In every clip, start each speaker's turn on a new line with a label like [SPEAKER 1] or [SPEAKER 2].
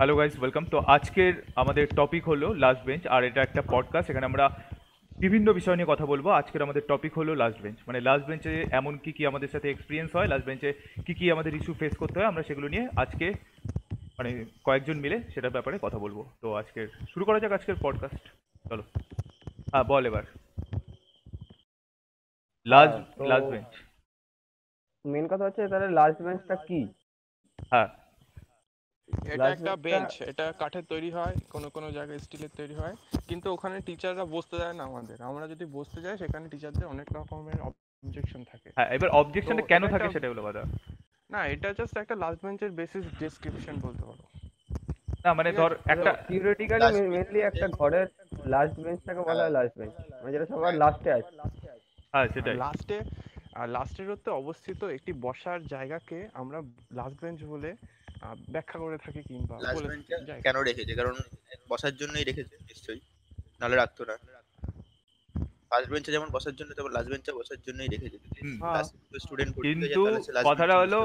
[SPEAKER 1] Hello guys welcome তো আজকের আমাদের টপিক হলো লাস্ট বেঞ্চ আর এটা একটা পডকাস্ট এখানে আমরা বিভিন্ন বিষয় নিয়ে কথা বলবো আজকের আমাদের টপিক হলো লাস্ট বেঞ্চ মানে লাস্ট বেঞ্চে এমন কী কী আমাদের সাথে এক্সপিরিয়েন্স হয় লাস্ট বেঞ্চে কী কী আমাদের ইস্যু ফেস করতে হয় আমরা সেগুলো নিয়ে আজকে মানে কয়েকজন মিলে সেটার ব্যাপারে কথা বলবো তো আজকের শুরু করা যাক আজকের পডকাস্ট চলো হ্যাঁ বল এবার লাস্ট লাস্ট বেঞ্চ
[SPEAKER 2] মেন কথা হচ্ছে তাহলে লাস্ট বেঞ্চটা কি
[SPEAKER 1] হ্যাঁ
[SPEAKER 3] এটা একটা বেঞ্চ এটা কাঠের তৈরি হয় কোন কোন জায়গায় স্টিলের তৈরি হয় কিন্তু ওখানে টিচাররা বসতে দেয় না আমাদের আমরা যদি বসতে যাই সেখানে টিচারদের অনেক রকমের অবজেকশন থাকে হ্যাঁ এবার অবজেকশনটা কেন থাকে সেটা হলো কথা না এটা জাস্ট একটা লাস্ট বেঞ্চের বেসিস ডেসক্রিপশন বলতে পারো
[SPEAKER 1] না মানে ধর একটা থিওরিটিক্যালি
[SPEAKER 2] মেইনলি একটা ঘরের লাস্ট বেঞ্চটাকে বলা হয় লাস্ট বেঞ্চ মানে যেটা সবার লাস্টে আছে
[SPEAKER 1] হ্যাঁ সেটাই লাস্টে আর লাস্টের
[SPEAKER 3] হতে অবস্থিত একটি বসার জায়গাকে আমরা লাস্ট বেঞ্চ বলে ব্যাখ্যা করে থাকে
[SPEAKER 2] কিংবা কেন রেখেছে কারণ বসার জন্যই রেখেছে নিশ্চয়ই নাহলে রাখতো না ফার্স্ট বেঞ্চে যেমন বসার জন্য তেমন লাস্ট বেঞ্চে বসার জন্যই রেখেছে স্টুডেন্ট হ্যাঁ। কিন্তু কথাটা হলো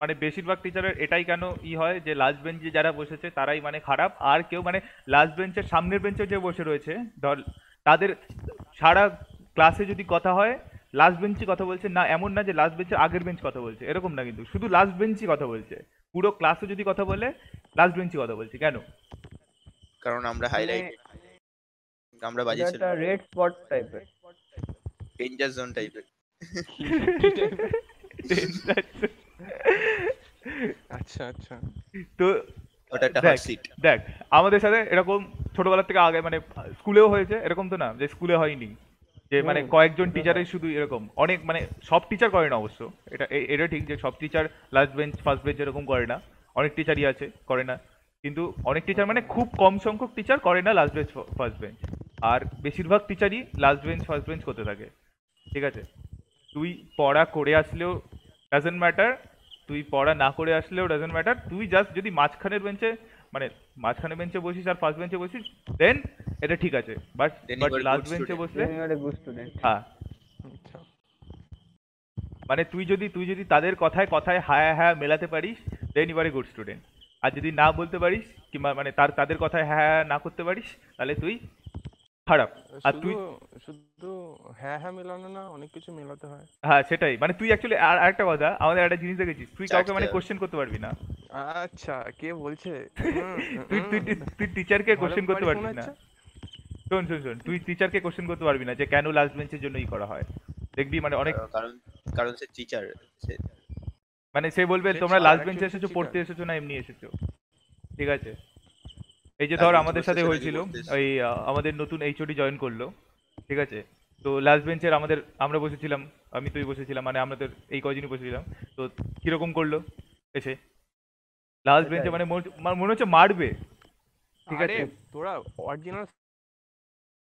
[SPEAKER 1] মানে বেশিরভাগ টিচারের এটাই কেন ই হয় যে লাস্ট বেঞ্চে যারা বসেছে তারাই মানে খারাপ আর কেউ মানে লাস্ট বেঞ্চের সামনের বেঞ্চে যে বসে রয়েছে ধর তাদের সারা ক্লাসে যদি কথা হয় লাস্ট বেঞ্চে কথা বলছে না এমন না যে লাস্ট বেঞ্চের আগের বেঞ্চ কথা বলছে এরকম না কিন্তু শুধু লাস্ট বেঞ্চই কথা বলছে পুরো ক্লাসে যদি কথা বলে ক্লাস বেঞ্চে কথা বলছি কেন
[SPEAKER 2] কারণ আমরা হাইলাইট মানে আমরা বাজিয়েছিলাম এটা রেড স্পট টাইপের ডেঞ্জার জোন টাইপের আচ্ছা আচ্ছা তো
[SPEAKER 1] দেখ আমাদের সাথে এরকম ছোটবেলার থেকে আগে মানে স্কুলেও হয়েছে এরকম তো না যে স্কুলে হয়নি যে মানে হ্যাঁ। কয়েকজন টিচারের শুধু এরকম অনেক মানে সব টিচার করে না অবশ্য এটা এটা ঠিক যে সব teacher last bench first bench এরকম করে না অনেক টিচারই আছে করে না কিন্তু অনেক টিচার মানে খুব কম সংখ্যক টিচার করে না লাস্ট বেঞ্চ ফার্স্ট বেঞ্চ আর বেশিরভাগ টিচারই লাস্ট বেঞ্চ ফার্স্ট বেঞ্চ করতে থাকে ঠিক আছে তুই পড়া করে আসলেও ডাজেন্ট ম্যাটার তুই পড়া না করে আসলেও ডাজেন্ট ম্যাটার তুই জাস্ট যদি মাঝখানের বেঞ্চে মানে মাঝখানে বেঞ্চে বসিস আর ফার্স্ট বেঞ্চে বসিস দেন এটা ঠিক আছে বাট বাট লাস্ট বেঞ্চে বসলে হ্যাঁ আচ্ছা। মানে তুই যদি তুই যদি তাদের কথায় কথায় হ্যাঁ হ্যাঁ মেলাতে পারিস then you are a good student আর যদি না বলতে পারিস কিংবা মানে তার তাদের কথায় হ্যাঁ হ্যাঁ না করতে পারিস তাহলে তুই খারাপ আর তুই
[SPEAKER 3] শুধু হ্যাঁ হ্যাঁ মেলানো না অনেক কিছু মেলাতে হয়
[SPEAKER 1] হ্যাঁ সেটাই মানে তুই অ্যাকচুয়ালি আর একটা কথা আমাদের একটা জিনিস দেখেছিস তুই কাউকে মানে কোশ্চেন করতে পারবি না
[SPEAKER 3] আচ্ছা কে
[SPEAKER 1] বলছে তুই তুই তুই টিচারকে কোশ্চেন করতে পারবি না শোন শোন শোন তুই টিচারকে কোশ্চেন করতে পারবি না যে কেন লাস্ট বেঞ্চের জন্যই করা হয় দেখবি মানে অনেক কারণ কারণ সে টিচার মানে সে বলবে তোমরা লাস্ট বেঞ্চে এসেছো পড়তে এসেছো না এমনি এসেছো ঠিক আছে এই যে হ্যাঁ, ধর আমাদের সাথে হয়েছিল ওই আমাদের নতুন এইচওডি জয়েন করলো ঠিক আছে তো লাস্ট বেঞ্চের আমাদের আমরা বসেছিলাম আমি তুই বসেছিলাম মানে আমরা এই কজনই বসেছিলাম তো কিরকম করলো এসে লাস্ট বেঞ্চে মানে মনে হচ্ছে মারবে ঠিক আছে
[SPEAKER 3] তোরা অরিজিনাল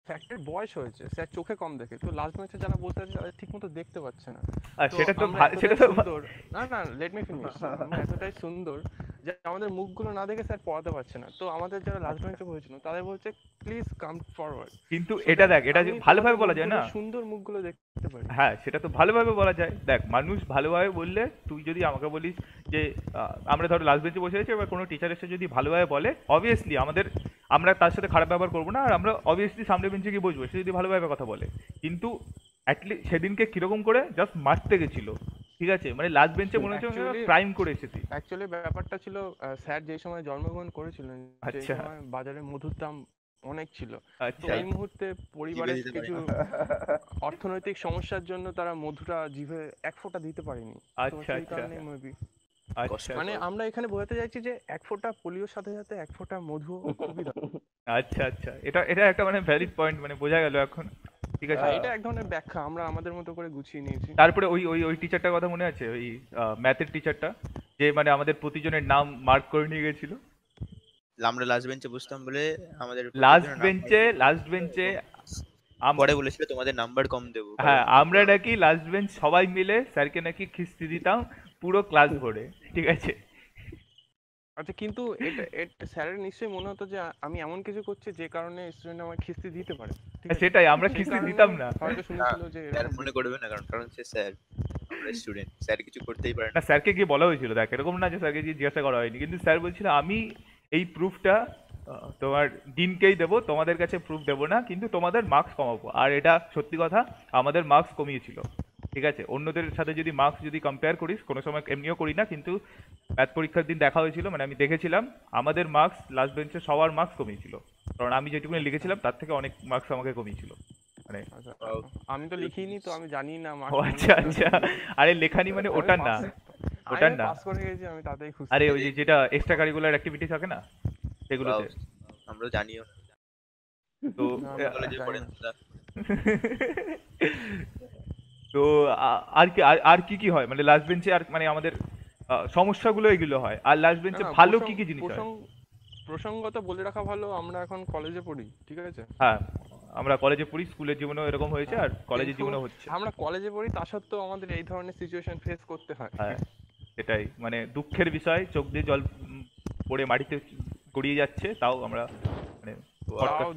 [SPEAKER 3] ফ্যাক্টের বয়স হয়েছে স্যার চোখে কম দেখে তো লাল ম্যাচে যারা বলতে আছে তারা মতো দেখতে পাচ্ছে না সেটা তো সেটা তো না না লেট মি ফিনিশ এতটাই সুন্দর যে আমাদের মুখগুলো না দেখে স্যার পড়াতে পারছে না তো আমাদের যারা লাস্ট বেঞ্চে বসেছিল তাদের বলছে প্লিজ কাম ফরওয়ার্ড
[SPEAKER 1] কিন্তু এটা দেখ এটা ভালোভাবে বলা যায় না
[SPEAKER 3] সুন্দর মুখগুলো দেখতে পারি
[SPEAKER 1] হ্যাঁ সেটা তো ভালোভাবে বলা যায় দেখ মানুষ ভালোভাবে বললে তুই যদি আমাকে বলিস যে আমরা ধরো লাস্ট বেঞ্চে বসে আছি এবার কোনো টিচার এসে যদি ভালোভাবে বলে অবভিয়াসলি আমাদের আমরা তার সাথে খারাপ ব্যবহার করবো না আর আমরা অবভিয়াসলি সামনে বেঞ্চে গিয়ে বসবো সে যদি ভালোভাবে কথা বলে কিন্তু অ্যাটলিস্ট সেদিনকে কীরকম করে জাস্ট মারতে গেছিলো ঠিক আছে মানে লাস্ট বেঞ্চে মনে হচ্ছে প্রাইম করে এসেছি
[SPEAKER 3] অ্যাকচুয়ালি ব্যাপারটা ছিল স্যার যে সময় জন্মগ্রহণ করেছিলেন সেই আচ্ছা। সময় বাজারে মধুর দাম অনেক ছিল আচ্ছা এই মুহূর্তে পরিবারের কিছু অর্থনৈতিক সমস্যার জন্য তারা মধুটা জিভে এক ফোঁটা
[SPEAKER 1] দিতে পারেনি আচ্ছা, সেই আচ্ছা। কারণে মেবি মানে
[SPEAKER 3] আমরা এখানে বোঝাতে চাইছি যে এক ফোঁটা পোলিওর সাথে সাথে এক ফোঁটা মধু
[SPEAKER 1] আচ্ছা আচ্ছা এটা এটা একটা মানে ভ্যালিড পয়েন্ট মানে বোঝা গেল এখন ঠিক আছে এটা
[SPEAKER 3] এক ধরনের ব্যাখ্যা আমরা আমাদের মতো করে গুছিয়ে নিয়েছি তারপরে
[SPEAKER 1] ওই ওই ওই টিচারটার কথা মনে আছে ওই ম্যাথের টিচারটা যে মানে আমাদের প্রতিজনের নাম মার্ক করে নিয়ে গেছিল আমরা লাস্ট বেঞ্চে
[SPEAKER 2] বসতাম বলে আমাদের লাস্ট বেঞ্চে
[SPEAKER 1] লাস্ট বেঞ্চে পরে বলেছিল
[SPEAKER 2] তোমাদের নাম্বার কম দেব হ্যাঁ
[SPEAKER 1] আমরা নাকি লাস্ট বেঞ্চ সবাই মিলে স্যারকে নাকি খিস্তি দিতাম পুরো ক্লাস ভরে ঠিক আছে আচ্ছা কিন্তু
[SPEAKER 3] এটা স্যারের নিশ্চয়ই মনে হতো যে আমি এমন কিছু করছি যে কারণে স্টুডেন্ট আমার খিস্তি দিতে পারে হ্যাঁ,
[SPEAKER 1] সেটাই আমরা খিস্তি দিতাম না হয়তো শুনেছিল যে মনে
[SPEAKER 2] করবে না কারণ কারণ সে স্যার আমরা
[SPEAKER 1] স্টুডেন্ট স্যার কিছু করতেই পারে না স্যারকে গিয়ে বলা হয়েছিল দেখ এরকম না যে স্যারকে গিয়ে জিজ্ঞাসা করা হয়নি কিন্তু স্যার বলছিল আমি এই প্রুফটা তোমার দিনকেই দেবো তোমাদের কাছে প্রুফ দেবো না কিন্তু তোমাদের মার্কস কমাবো আর এটা সত্যি কথা আমাদের মার্কস কমিয়েছিল ঠিক আছে অন্যদের সাথে যদি মার্কস যদি কম্পেয়ার করিস কোনো সময় এমনিও করি না কিন্তু ম্যাথ পরীক্ষার দিন দেখা হয়েছিল মানে আমি দেখেছিলাম আমাদের মার্কস লাস্ট বেঞ্চে সবার মার্কস কমিয়েছিল কারণ আমি যেটুকু লিখেছিলাম তার থেকে অনেক মার্কস আমাকে কমিয়েছিল মানে আচ্ছা,
[SPEAKER 3] আমি তো লিখিনি তো আমি জানি না আচ্ছা আচ্ছা আরে লেখানি মানে ওটা না ওটা না আমি তাতেই খুশি আরে ওই
[SPEAKER 1] যেটা এক্সট্রা কারিকুলার অ্যাক্টিভিটি থাকে না সেগুলোতে আমরা জানিও তো তো আর কি আর কি কি হয় মানে লাস্ট বেঞ্চে আর মানে আমাদের সমস্যাগুলো এগুলো হয় আর লাস্ট বেঞ্চে ভালো কি কি জিনিস হয়
[SPEAKER 3] প্রসঙ্গত বলে রাখা ভালো আমরা এখন কলেজে পড়ি ঠিক আছে
[SPEAKER 1] হ্যাঁ আমরা কলেজে পড়ি স্কুলের জীবনেও এরকম হয়েছে আর কলেজে হ্যাঁ, জীবনেও হচ্ছে
[SPEAKER 3] আমরা কলেজে পড়ি তা সত্ত্বেও আমাদের এই ধরনের সিচুয়েশন
[SPEAKER 1] ফেস করতে হয় হ্যাঁ সেটাই মানে দুঃখের বিষয় চোখ দিয়ে জল পড়ে মাটিতে গড়িয়ে যাচ্ছে তাও আমরা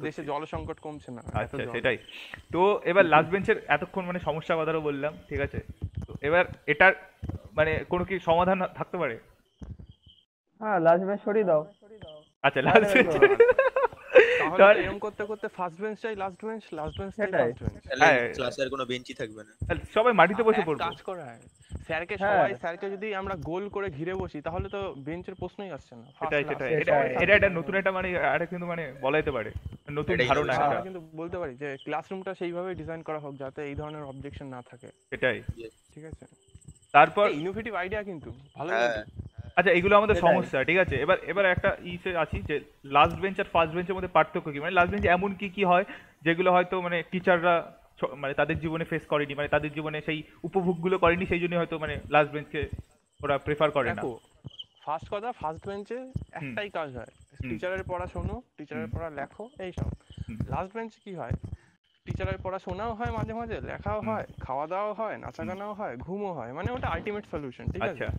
[SPEAKER 1] দেশে
[SPEAKER 3] জল সংকট কমছে না আচ্ছা সেটাই
[SPEAKER 1] তো এবার লাস্ট বেঞ্চের এতক্ষণ মানে সমস্যা কথাটা বললাম ঠিক আছে তো এবার এটার মানে কোনো কি সমাধান থাকতে পারে
[SPEAKER 2] হ্যাঁ লাস্ট বেঞ্চ সরিয়ে দাও
[SPEAKER 1] আচ্ছা হ্যাঁ, হ্যাঁ, হ্যাঁ। লাস্ট বেঞ্চ
[SPEAKER 3] করতে করতে ফার্স্ট লাস্ট বেঞ্চ
[SPEAKER 1] লাস্ট কোনো বেঞ্চই থাকবে না সবাই মাটিতে বসে পড়বে কাজ করা হয় স্যারকে
[SPEAKER 3] সবাই স্যারকে যদি আমরা গোল করে ঘিরে বসি তাহলে তো বেঞ্চের প্রশ্নই আসছে না সেটাই সেটাই এটা এটা নতুন
[SPEAKER 1] একটা মানে এটা কিন্তু মানে বলা যেতে পারে নতুন ধারণা একটা
[SPEAKER 2] কিন্তু বলতে পারি
[SPEAKER 3] যে ক্লাসরুমটা সেইভাবে ডিজাইন করা হোক যাতে এই ধরনের অবজেকশন না থাকে
[SPEAKER 1] সেটাই ঠিক আছে তারপর ইনোভেটিভ আইডিয়া কিন্তু ভালো হ্যাঁ। আচ্ছা এগুলো আমাদের সমস্যা ঠিক আছে এবার এবার একটা ইসে আছি যে লাস্ট বেঞ্চ আর ফার্স্ট বেঞ্চের মধ্যে পার্থক্য কি মানে লাস্ট বেঞ্চ এমন কি কি হয় যেগুলো হয়তো মানে টিচাররা মানে তাদের জীবনে ফেস করেনি মানে তাদের জীবনে সেই উপভোগগুলো করেনি সেই জন্য হয়তো মানে লাস্ট বেঞ্চকে ওরা প্রেফার করে না
[SPEAKER 3] ফার্স্ট কথা ফার্স্ট বেঞ্চে একটাই কাজ হয় টিচারের পড়া শোনো টিচারের পড়া লেখো সব লাস্ট বেঞ্চ কি হয় টিচারের পড়া শোনাও হয় মাঝে মাঝে লেখাও হয় খাওয়া দাওয়াও হয় নাচা গানাও হয় ঘুমও হয় মানে ওটা আলটিমেট সলিউশন ঠিক আছে আচ্ছা।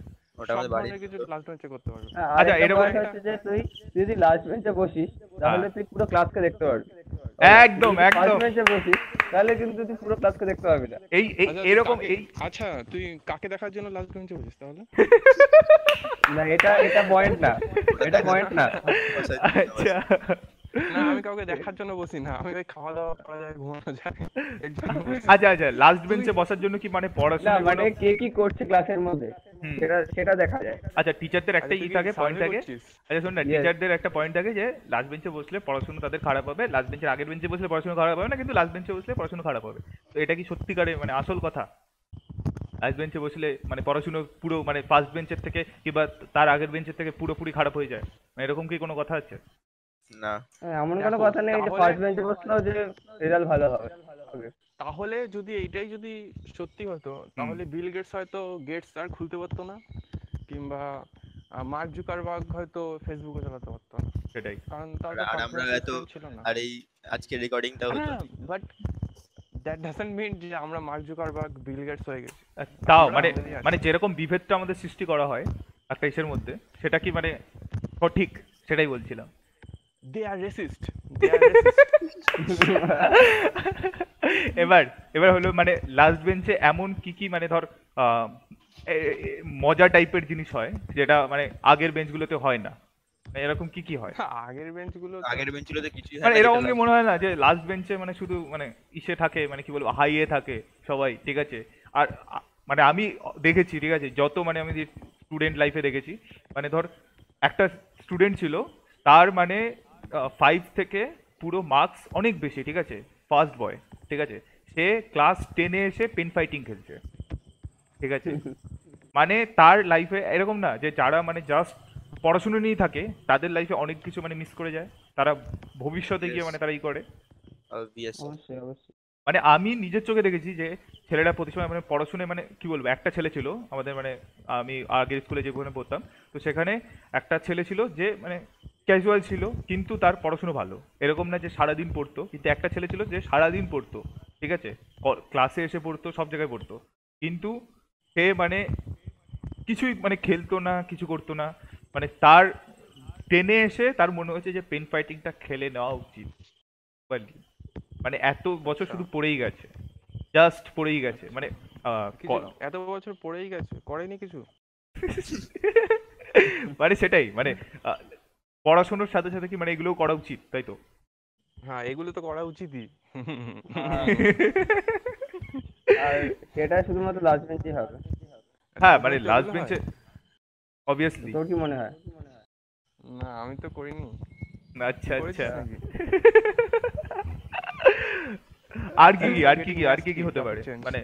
[SPEAKER 3] বেঞ্চে করতে পারবে হ্যাঁ, আচ্ছা এরকম হচ্ছে
[SPEAKER 2] যে তুই যদি লাস্ট বেঞ্চে বসিস তাহলে হ্যাঁ। তুই পুরো ক্লাসকে দেখতে পারবি একদম একদম তাহলে কিন্তু তুই পুরো ক্লাসকে দেখতে পাবি না এই এই আচ্ছা,
[SPEAKER 3] এরকম এই আচ্ছা তুই কাকে দেখার জন্য লাস্ট বেঞ্চে বসিস তাহলে
[SPEAKER 2] না এটা এটা পয়েন্ট না
[SPEAKER 3] এটা পয়েন্ট না আচ্ছা, আচ্ছা। না আমি কাউকে দেখার জন্য বসি না আমি খাওয়া দাওয়া করা যায়
[SPEAKER 1] ঘুমানো যায় আচ্ছা, আচ্ছা আচ্ছা লাস্ট বেঞ্চে বসার জন্য কি মানে পড়াশোনা মানে
[SPEAKER 2] কে কি করছে ক্লাসের মধ্যে সেটা সেটা দেখা যায়
[SPEAKER 1] আচ্ছা টিচারদের একটা ইয়ে ই থাকে পয়েন্ট থাকে আচ্ছা শোন না টিচারদের একটা পয়েন্ট থাকে যে লাস্ট বেঞ্চে বসলে পড়াশোনা তাদের খারাপ হবে লাস্ট বেঞ্চের আগের বেঞ্চে বসলে পড়াশোনা খারাপ হবে না কিন্তু লাস্ট বেঞ্চে বসলে পড়াশোনা খারাপ হবে তো এটা কি সত্যিকারে মানে আসল কথা লাস্ট বেঞ্চে বসলে মানে পড়াশুনো পুরো মানে ফার্স্ট বেঞ্চের থেকে কিংবা তার আগের বেঞ্চের থেকে পুরোপুরি খারাপ হয়ে যায় মানে এরকম কি কোনো কথা আছে না
[SPEAKER 2] হ্যাঁ, এমন কোনো কথা নেই যে ফার্স্ট বেঞ্চে বসলেও যে রেজাল্ট ভালো হবে
[SPEAKER 3] তাহলে যদি এইটাই যদি সত্যি হতো তাহলে বিল গেটস হয়তো গেটস আর খুলতে পারতো না কিংবা মার্ক জুকারবার্গ হয়তো ফেসবুকে
[SPEAKER 1] চালাতে পারতো না সেটাই কারণ তার আর আমরা হয়তো আর এই আজকে রেকর্ডিংটা হতো
[SPEAKER 3] বাট দ্যাট ডাজন্ট মিন যে আমরা মার্ক জুকারবার্গ বিল গেটস হয়ে গেছি তাও মানে মানে
[SPEAKER 1] যেরকম বিভেদটা আমাদের সৃষ্টি করা হয় একটা ইসের মধ্যে সেটা কি মানে সঠিক সেটাই বলছিলাম
[SPEAKER 3] দে আর রেসিস্ট
[SPEAKER 1] এবার এবার হলো মানে লাস্ট বেঞ্চে এমন কি কি মানে ধর মজা টাইপের জিনিস হয় যেটা মানে আগের বেঞ্চগুলোতে হয় না মানে এরকম কি কি হয়
[SPEAKER 3] হ্যাঁ, আগের বেঞ্চগুলো আগের বেঞ্চগুলোতে কিছু মানে এরকম কি মনে হয় না যে
[SPEAKER 1] লাস্ট বেঞ্চে মানে শুধু মানে ইসে থাকে মানে কি বলবো হাইয়ে থাকে সবাই ঠিক আছে আর মানে আমি দেখেছি ঠিক আছে যত মানে আমি স্টুডেন্ট লাইফে দেখেছি মানে ধর একটা স্টুডেন্ট ছিল তার মানে ফাইভ থেকে পুরো মার্কস অনেক বেশি ঠিক আছে ফার্স্ট বয় ঠিক আছে সে ক্লাস টেনে এসে পেন ফাইটিং খেলছে ঠিক আছে মানে তার লাইফে এরকম না যে যারা মানে জাস্ট পড়াশুনো নিয়েই থাকে তাদের লাইফে অনেক কিছু মানে মিস করে যায় তারা ভবিষ্যতে গিয়ে মানে তারা ই করে মানে আমি নিজের চোখে দেখেছি যে ছেলেরা প্রতি সময় মানে পড়াশুনে মানে কি বলবো একটা ছেলে ছিল আমাদের মানে আমি আগের স্কুলে যেখানে পড়তাম তো সেখানে একটা ছেলে ছিল যে মানে ক্যাজুয়াল ছিল কিন্তু তার পড়াশুনো ভালো এরকম না যে সারাদিন পড়তো কিন্তু একটা ছেলে ছিল যে সারাদিন পড়তো ঠিক আছে ক্লাসে এসে পড়তো সব জায়গায় পড়তো কিন্তু সে মানে কিছুই মানে খেলতো না কিছু করতো না মানে তার টেনে এসে তার মনে হয়েছে যে পেন ফাইটিংটা খেলে নেওয়া উচিত মানে এত বছর শুধু আচ্ছা। পড়েই গেছে জাস্ট পড়েই গেছে আচ্ছা। মানে
[SPEAKER 3] এত বছর পড়েই গেছে করেনি কিছু
[SPEAKER 1] মানে সেটাই মানে পড়াশোনার সাথে সাথে কি মানে এগুলো করা উচিত তাই তো
[SPEAKER 3] হ্যাঁ এগুলো তো করা উচিতই
[SPEAKER 2] সেটা শুধুমাত্র লাস্ট বেঞ্চে হবে হ্যাঁ মানে লাস্ট বেঞ্চে অবভিয়াসলি তোর কি মনে হয় না
[SPEAKER 3] আমি তো করিনি
[SPEAKER 1] আচ্ছা আচ্ছা আর কি কি আর কি কি আর কি কি হতে পারে মানে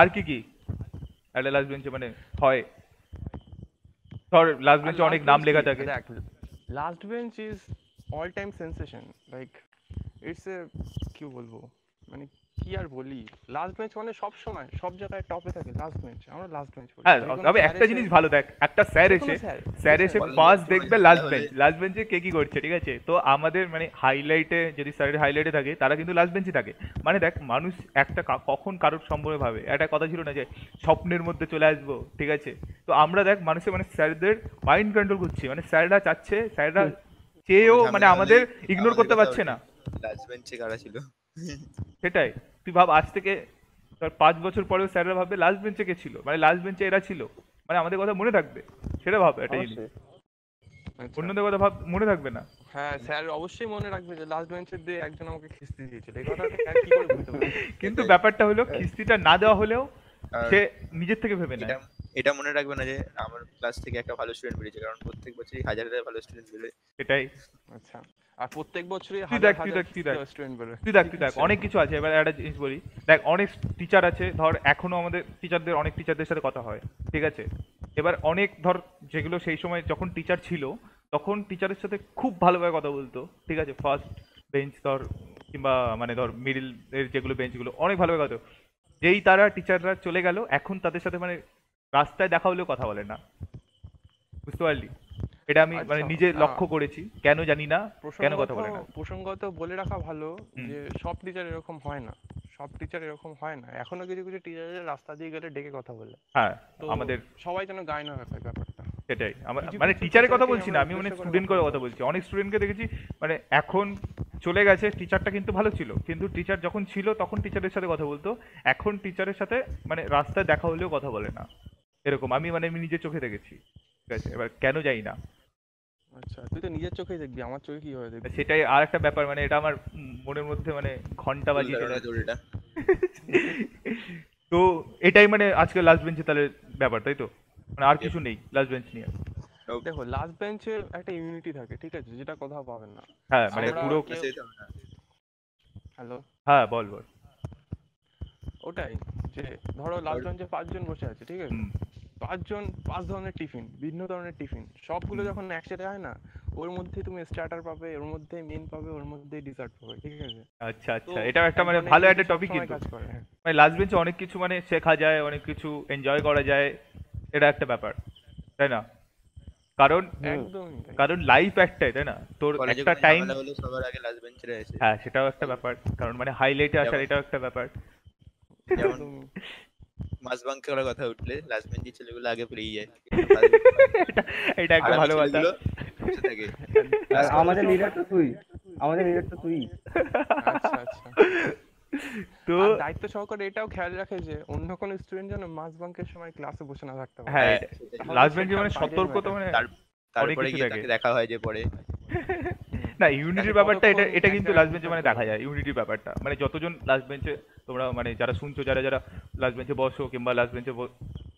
[SPEAKER 1] আর কি কি একটা লাস্ট বেঞ্চে মানে হয় Sorry, last bench on एक नाम लेगा जाके. Exactly.
[SPEAKER 3] Last bench is all time sensation. Like it's a क्यों बोलूँ? मैंने কি আর বলি লাস্ট বেঞ্চ মানে সব সময় সব জায়গায় টপে থাকে লাস্ট বেঞ্চ আমরা লাস্ট বেঞ্চ বলি হ্যাঁ তবে একটা জিনিস ভালো দেখ একটা স্যার এসে স্যার এসে পাস দেখবে লাস্ট বেঞ্চ
[SPEAKER 1] লাস্ট বেঞ্চে কে কি করছে ঠিক আছে তো আমাদের মানে হাইলাইটে যদি স্যারের হাইলাইটে থাকে তারা কিন্তু লাস্ট বেঞ্চে থাকে মানে দেখ মানুষ একটা কখন কারোর সম্পর্কে ভাবে একটা কথা ছিল না যে স্বপ্নের মধ্যে চলে আসবো ঠিক আছে তো আমরা দেখ মানুষের মানে স্যারদের মাইন্ড কন্ট্রোল করছি মানে স্যাররা চাচ্ছে স্যাররা চেয়েও মানে আমাদের ইগনোর করতে পারছে না লাস্ট বেঞ্চে কারা ছিল সেটাই তুই ভাব আজ থেকে ধর পাঁচ বছর পরেও স্যাররা ভাববে লাস্ট বেঞ্চে কে ছিল মানে লাস্ট বেঞ্চে এরা ছিল মানে আমাদের কথা মনে থাকবে সেটা ভাব এটা জিনিস আচ্ছা। অন্যদের কথা ভাব মনে থাকবে না
[SPEAKER 3] হ্যাঁ স্যার অবশ্যই মনে রাখবে যে লাস্ট বেঞ্চের
[SPEAKER 1] দিয়ে একজন আমাকে খিস্তি দিয়েছিল এই কিন্তু ব্যাপারটা হলো হ্যাঁ। খিস্তিটা না দেওয়া হলেও সে নিজের থেকে ভেবে নেয় এটা মনে রাখবে না যে আমার ক্লাস থেকে একটা ভালো স্টুডেন্ট বেরিয়েছে কারণ প্রত্যেক বছরই হাজার হাজার ভালো স্টুডেন্ট বেরোয় এটাই আচ্ছা আর প্রত্যেক বছরই হাজার হাজার স্টুডেন্ট তুই দেখ তুই দেখ অনেক কিছু আছে এবার একটা জিনিস বলি দেখ অনেক টিচার আছে ধর এখনো আমাদের টিচারদের অনেক টিচারদের সাথে কথা হয় ঠিক আছে এবার অনেক ধর যেগুলো সেই সময় যখন টিচার ছিল তখন টিচারের সাথে খুব ভালোভাবে কথা বলতো ঠিক আছে ফার্স্ট বেঞ্চ ধর কিংবা মানে ধর মিডিল এর যেগুলো বেঞ্চগুলো অনেক ভালোভাবে কথা যেই তারা টিচাররা চলে গেল এখন তাদের সাথে মানে রাস্তায় দেখা হলেও কথা বলে না বুঝতে পারলি এটা আমি মানে আচ্ছা, নিজে লক্ষ্য করেছি কেন জানি না কেন কথা বলে না
[SPEAKER 3] প্রসঙ্গত বলে রাখা ভালো যে সব টিচার এরকম হয় না সব টিচার এরকম হয় না এখনো কিছু কিছু টিচার রাস্তা দিয়ে গেলে ডেকে কথা বলে
[SPEAKER 1] হ্যাঁ আমাদের
[SPEAKER 3] সবাই যেন গায় না রাখে ব্যাপারটা
[SPEAKER 1] সেটাই মানে টিচারের কথা বলছি না আমি মানে স্টুডেন্ট করে কথা বলছি অনেক স্টুডেন্টকে দেখেছি মানে এখন চলে গেছে টিচারটা কিন্তু ভালো ছিল কিন্তু টিচার যখন ছিল তখন টিচারের সাথে কথা বলতো এখন টিচারের সাথে মানে রাস্তায় দেখা হলেও কথা বলে না এরকম আমি মানে আমি নিজের চোখে দেখেছি ঠিক আছে এবার কেন যাই না আচ্ছা তুই তো নিজের চোখেই দেখবি আমার চোখে কি হবে দেখবি সেটাই আর একটা ব্যাপার মানে এটা আমার মনের মধ্যে মানে ঘন্টা বাজি তো এটাই মানে আজকে লাস্ট বেঞ্চে তাহলে ব্যাপার তাই তো মানে আর কিছু নেই লাস্ট বেঞ্চ নিয়ে
[SPEAKER 3] দেখো লাস্ট বেঞ্চের একটা ইউনিটি থাকে ঠিক আছে যেটা কোথাও পাবেন না হ্যাঁ মানে পুরো হ্যালো হ্যাঁ বল বল ওটাই যে ধরো লাস্ট বেঞ্চে পাঁচজন বসে আছে ঠিক আছে পাঁচজন পাঁচ ধরনের টিফিন ভিন্ন ধরনের টিফিন সবগুলো যখন একসাথে হয় না ওর মধ্যে তুমি স্টার্টার পাবে ওর মধ্যে মেন পাবে ওর মধ্যে ডিজার্ট পাবে ঠিক আছে
[SPEAKER 1] আচ্ছা আচ্ছা এটা একটা মানে ভালো একটা টপিক কিন্তু হ্যাঁ। মানে লাস্ট বেঞ্চে অনেক কিছু মানে শেখা যায় অনেক কিছু এনজয় করা যায় এটা একটা ব্যাপার তাই না কারণ কারণ লাইফ একটাই তাই না তোর একটা টাইম
[SPEAKER 2] সবার আগে লাস্ট বেঞ্চে
[SPEAKER 1] হ্যাঁ সেটাও একটা ব্যাপার কারণ মানে হাইলাইটে আসার এটাও একটা ব্যাপার মাস বাঙ্ক করার কথা উঠলে লাস্ট বেঞ্চের ছেলেগুলো আগে পেরিয়ে যায় এটা একটা ভালো কথা
[SPEAKER 2] আমাদের লিডার তো তুই আমাদের লিডার তো তুই আচ্ছা, আচ্ছা। তো
[SPEAKER 3] দায়িত্ব সহকারে এটাও খেয়াল রাখে যে অন্য কোন স্টুডেন্ট যেন মাস বাঙ্কের সময় ক্লাসে বসে না থাকতে পারে হ্যাঁ লাস্ট বেঞ্চে মানে সতর্কতা মানে
[SPEAKER 1] তারপরে গিয়ে দেখা হয় যে পরে না ইউনিটির আচ্ছা, ব্যাপারটা এটা এটা কিন্তু লাস্ট হ্যাঁ, বেঞ্চে মানে দেখা যায় ইউনিটির ব্যাপারটা মানে যতজন লাস্ট বেঞ্চে তোমরা মানে যারা শুনছো যারা যারা লাস্ট বেঞ্চে বসো কিংবা লাস্ট বেঞ্চে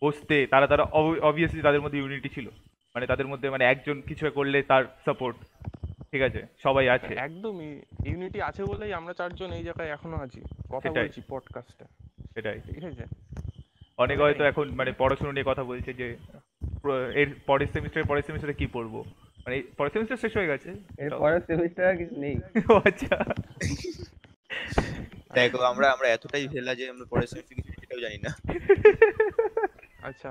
[SPEAKER 1] বসতে তারা তারা অবভিয়াসলি তাদের মধ্যে ইউনিটি ছিল মানে তাদের মধ্যে মানে একজন কিছু করলে তার সাপোর্ট ঠিক আছে সবাই আছে
[SPEAKER 3] একদমই ইউনিটি আছে বলেই আমরা চারজন এই জায়গায় এখনো আছি কথা বলছি
[SPEAKER 1] পডকাস্টে সেটাই ঠিক আছে অনেকে হয়তো এখন মানে পড়াশোনা নিয়ে কথা বলছে যে এর পরের সেমিস্টার পরের সেমিস্টারে কি পড়বো মানে পরের সেমিস্টার শেষ হয়ে গেছে
[SPEAKER 2] পরের সেমিস্টার আর কিছু নেই আচ্ছা
[SPEAKER 1] দেখো আমরা আমরা এতটাই ভেলা যে আমরা পরের সেমিস্টার কিছু সেটাও জানি না
[SPEAKER 3] আচ্ছা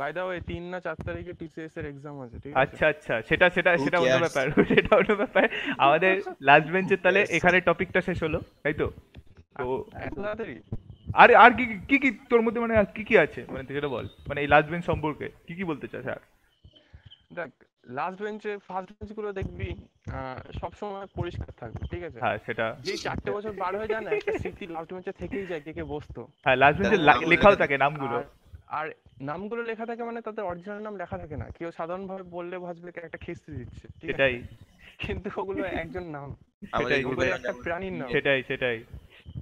[SPEAKER 3] বাই দা ওয়ে 3 না 4 তারিখে টিসিএস এর এক্সাম আছে
[SPEAKER 1] ঠিক আছে আচ্ছা আচ্ছা সেটা সেটা সেটা অন্য ব্যাপার সেটা অন্য ব্যাপার আমাদের লাস্ট বেঞ্চের তাহলে এখানে টপিকটা শেষ হলো তাই তো তো আচ্ছা, এত তাড়াতাড়ি আরে আর কি কি কি তোর মধ্যে মানে কি কি আছে মানে তুই সেটা বল মানে এই লাস্ট বেঞ্চ সম্পর্কে কি কি বলতে চাস আর
[SPEAKER 3] দেখ লাস্ট বেঞ্চে ফার্স্ট বেঞ্চ গুলো দেখবি সব সময় পরিষ্কার থাকবে ঠিক আছে হ্যাঁ সেটা যে চারটে বছর পার হয়ে যায় না একটা স্মৃতি লাস্ট বেঞ্চে থেকেই যায় কে কে বসতো
[SPEAKER 1] হ্যাঁ লাস্ট বেঞ্চে লেখাও
[SPEAKER 3] থাকে নামগুলো আর নামগুলো লেখা থাকে মানে তাদের অরিজিনাল নাম লেখা থাকে না কেউ সাধারণ ভাবে বললে ভাজবে একটা খিস্তি দিচ্ছে সেটাই কিন্তু ওগুলো একজন নাম সেটাই একটা প্রাণীর নাম সেটাই
[SPEAKER 1] সেটাই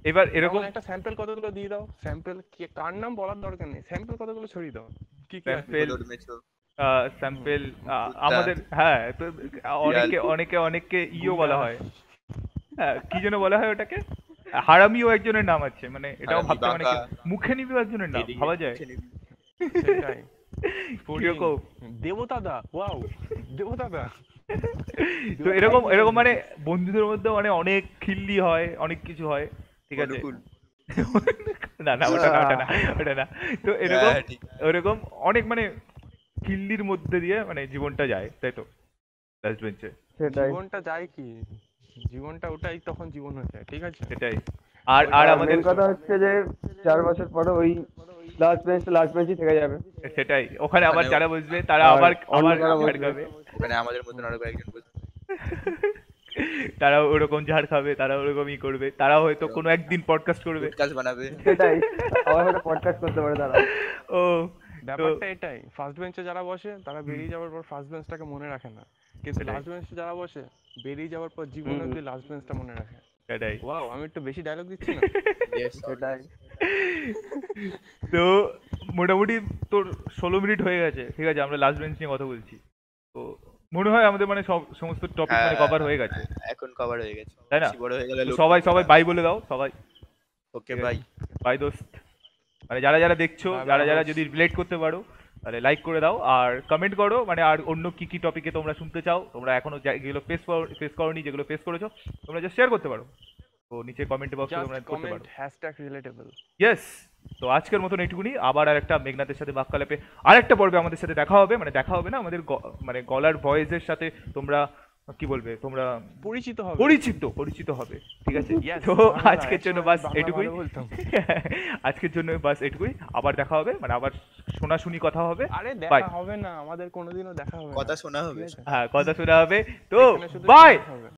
[SPEAKER 1] এবার এরকম একটা
[SPEAKER 3] স্যাম্পল কতগুলো দিয়ে দাও স্যাম্পল কার নাম বলার দরকার নেই স্যাম্পল কতগুলো ছড়িয়ে দাও কি কি
[SPEAKER 1] স্যাম্পল আমাদের হ্যাঁ তো অনেকে অনেকে অনেককে ইও বলা হয় হ্যাঁ কি যেন বলা হয় ওটাকে হারামিও একজনের নাম আছে মানে এটাও ভাবতে মানে মুখে নিবিও একজনের নাম ভাবা যায়
[SPEAKER 3] দেবতাদা ওয়াও দেবতাদা তো এরকম এরকম মানে
[SPEAKER 1] বন্ধুদের মধ্যে মানে অনেক খিল্লি হয় অনেক কিছু হয় ঠিক আছে না না ওটা না ওটা না ওটা না তো এরকম হ্যাঁ, হ্যাঁ, ওরকম অনেক মানে কিল্লির মধ্যে দিয়ে মানে জীবনটা
[SPEAKER 2] যায় তাই তো লাস্ট বেঞ্চে সেটাই
[SPEAKER 3] জীবনটা যায় কি জীবনটা ওটাই তখন জীবন হয়ে যায় ঠিক আছে সেটাই আর আর আমাদের কথা
[SPEAKER 2] হচ্ছে যে চার বছর পরে ওই লাস্ট বেঞ্চ লাস্ট বেঞ্চই থেকে যাবে
[SPEAKER 1] সেটাই ওখানে আবার মানে যারা বসবে তারা আবার আবার ঝাড় খাবে
[SPEAKER 2] মানে আমাদের মতন আরো কয়েকজন বসবে
[SPEAKER 1] তারা ওরকম ঝাড় খাবে তারা ওরকমই করবে তারা হয়তো কোনো একদিন পডকাস্ট করবে পডকাস্ট বানাবে সেটাই
[SPEAKER 2] আবার হয়তো পডকাস্ট করতে পারে তারা ও ব্যাপারটা
[SPEAKER 3] এটাই ফার্স্ট বেঞ্চে যারা বসে তারা বেরিয়ে যাওয়ার পর ফার্স্ট বেঞ্চটাকে মনে রাখে না কিন্তু লাস্ট বেঞ্চে যারা বসে বেরিয়ে যাওয়ার পর জীবনে তুই লাস্ট বেঞ্চটা মনে রাখে
[SPEAKER 2] এটাই ওয়াও আমি
[SPEAKER 1] একটু বেশি ডায়লগ দিচ্ছি
[SPEAKER 2] না এটাই
[SPEAKER 1] তো মোটামুটি তোর ষোলো মিনিট হয়ে গেছে ঠিক আছে আমরা লাস্ট বেঞ্চ নিয়ে কথা বলছি তো মনে হয় আমাদের মানে সব সমস্ত টপিক মানে কভার হ্যাঁ, হয়ে গেছে
[SPEAKER 2] এখন কভার হয়ে গেছে তাই না সবাই সবাই
[SPEAKER 1] বাই বলে দাও সবাই ওকে বাই বাই দোস্ত মানে যারা যারা দেখছো যারা যারা যদি রিলেট করতে পারো তাহলে লাইক করে দাও আর কমেন্ট করো মানে আর অন্য কি কি টপিকে তোমরা শুনতে চাও তোমরা এখনো যেগুলো ফেস ফেস করনি যেগুলো ফেস করেছো তোমরা জাস্ট শেয়ার করতে পারো তো নিচে কমেন্ট বক্সে তোমরা করতে পারো
[SPEAKER 3] হ্যাশট্যাগ রিলেটেবল
[SPEAKER 1] ইয়েস তো আজকের মতন এইটুকুনি আবার আর একটা মেঘনাথের সাথে বাক্যালাপে আরেকটা পর্বে আমাদের সাথে দেখা হবে মানে দেখা হবে না আমাদের মানে গলার ভয়েসের সাথে তোমরা কি বলবে তোমরা পরিচিত হবে পরিচিত পরিচিত হবে ঠিক আছে তো আজকের জন্য বাস এটুকুই আজকের জন্য বাস এটুকুই আবার দেখা হবে মানে আবার শোনাশুনি কথা হবে আরে দেখা
[SPEAKER 3] হবে না আমাদের কোনোদিনও দেখা হবে কথা শোনা হবে
[SPEAKER 1] হ্যাঁ কথা শোনা হবে তো বাই